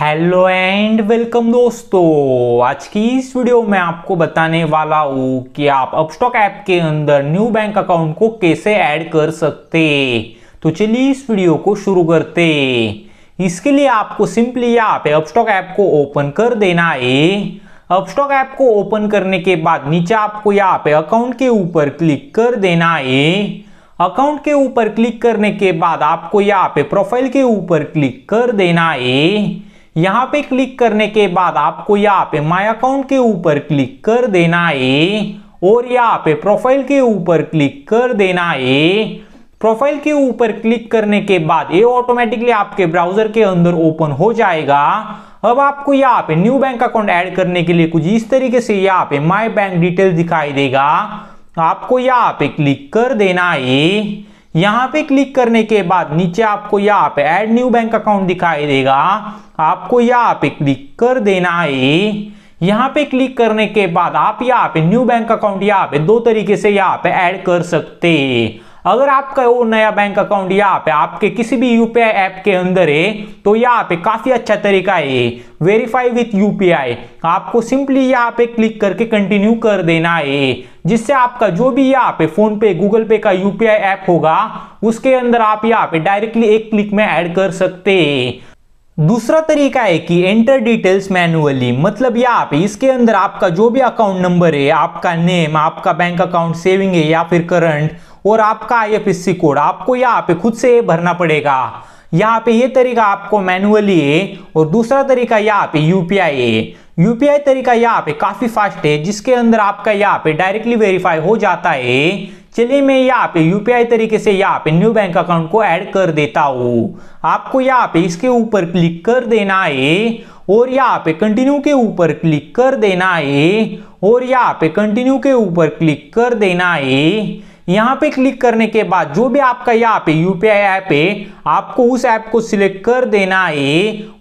hello and welcome दोस्तों आज की इस वीडियो में आपको बताने वाला हूँ कि आप अपस्टॉक ऐप के अंदर न्यू बैंक अकाउंट को कैसे ऐड कर सकते तो चलिए इस वीडियो को शुरू करते इसके लिए आपको सिंपली यहाँ पे अपस्टॉक ऐप को ओपन कर देना है अपस्टॉक ऐप को ओपन करने के बाद नीचे आपको यहाँ पे अकाउंट के ऊपर क्लिक कर देना है अकाउंट के ऊपर क्लिक करने के बाद आपको यहाँ पे प्रोफाइल के ऊपर क्लिक कर देना है यहां पे क्लिक करने के बाद आपको यहाँ पे माई अकाउंट के ऊपर क्लिक कर देना है और यहाँ पे प्रोफाइल के ऊपर क्लिक कर देना है प्रोफाइल के ऊपर क्लिक करने के बाद ये ऑटोमेटिकली आपके ब्राउजर के अंदर ओपन हो जाएगा अब आपको यहाँ पे न्यू बैंक अकाउंट ऐड करने के लिए कुछ इस तरीके से यहाँ पे माई बैंक डिटेल दिखाई देगा आपको यहाँ पे क्लिक कर देना है यहां पे क्लिक करने के बाद नीचे आपको यहां पे ऐड न्यू बैंक अकाउंट दिखाई देगा आपको यहां पे क्लिक कर देना है यहां पे क्लिक करने के बाद आप यहां पे न्यू बैंक अकाउंट यहाँ पे दो तरीके से यहां पे ऐड कर सकते हैं अगर आपका वो नया बैंक अकाउंट यहाँ पे आपके किसी भी यूपीआई ऐप के अंदर है तो यहाँ पे काफी अच्छा तरीका है वेरीफाई विथ यूपीआई आपको सिंपली यहाँ पे क्लिक करके कंटिन्यू कर देना है जिससे आपका जो भी यहाँ पे फोन पे गूगल पे का यूपीआई ऐप होगा उसके अंदर आप यहाँ पे डायरेक्टली एक क्लिक में एड कर सकते हैं दूसरा तरीका है कि एंटर डिटेल्स मैनुअली मतलब यहाँ आप इसके अंदर आपका जो भी अकाउंट नंबर है आपका नेम आपका बैंक अकाउंट सेविंग है या फिर करंट और आपका आईएफएससी कोड आपको यहाँ पे खुद से भरना पड़ेगा यहाँ पे ये तरीका आपको मैनुअली है और दूसरा तरीका यहाँ पे यूपीआई है यूपीआई तरीका यहाँ पे काफी फास्ट है जिसके अंदर आपका यहाँ पे डायरेक्टली वेरीफाई हो जाता है चलिए मैं यहाँ पे यूपीआई तरीके से यहाँ पे न्यू बैंक अकाउंट को ऐड कर देता हूँ आपको यहाँ पे इसके ऊपर क्लिक कर देना है और यहाँ पे कंटिन्यू के ऊपर क्लिक कर देना है और यहाँ पे कंटिन्यू के ऊपर क्लिक कर देना है यहाँ पे क्लिक करने के बाद जो भी आपका यहाँ पे यूपीआई ऐप है आपको उस ऐप को सिलेक्ट कर देना है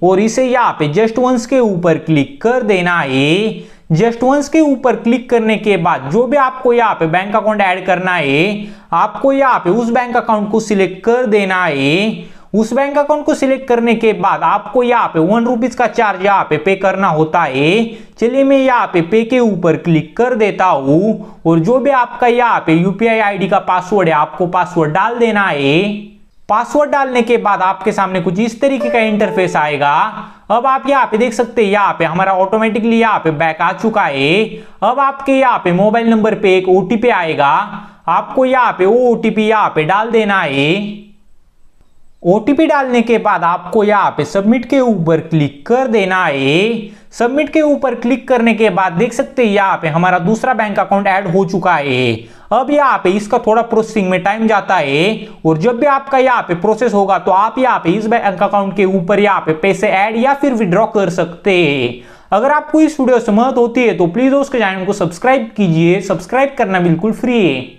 और इसे यहाँ पे जस्ट वंस के ऊपर क्लिक कर देना है जस्ट वंस के ऊपर क्लिक करने के बाद जो भी आपको यहाँ पे बैंक अकाउंट ऐड करना है आपको यहाँ पे उस बैंक अकाउंट को सिलेक्ट कर देना है उस बैंक अकाउंट को सिलेक्ट करने के बाद आपको यहाँ पे वन रुपीज का चार्ज यहाँ पे पे करना होता है चलिए मैं यहाँ पे पे के ऊपर क्लिक कर देता हूं और जो भी आपका यहाँ पे यूपीआई आईडी का पासवर्ड है आपको पासवर्ड डाल देना है पासवर्ड डालने के बाद आपके सामने कुछ इस तरीके का इंटरफेस आएगा अब आप यहाँ पे देख सकते हैं यहाँ पे हमारा ऑटोमेटिकली यहाँ पे बैक आ चुका है अब आपके यहाँ पे मोबाइल नंबर पे एक ओटीपी आएगा आपको यहाँ पे वो ओटीपी यहाँ पे डाल देना है ओ डालने के बाद आपको यहाँ पे सबमिट के ऊपर क्लिक कर देना है सबमिट के ऊपर क्लिक करने के बाद देख सकते हैं यहाँ पे हमारा दूसरा बैंक अकाउंट ऐड हो चुका है अब यहाँ पे इसका थोड़ा प्रोसेसिंग में टाइम जाता है और जब भी आपका यहाँ पे प्रोसेस होगा तो आप यहाँ पे इस बैंक अकाउंट के ऊपर यहाँ पे पैसे ऐड या फिर विड्रॉ कर सकते हैं अगर आपको इस वीडियो से मदद होती है तो प्लीज उसके चैनल को सब्सक्राइब कीजिए सब्सक्राइब करना बिल्कुल फ्री है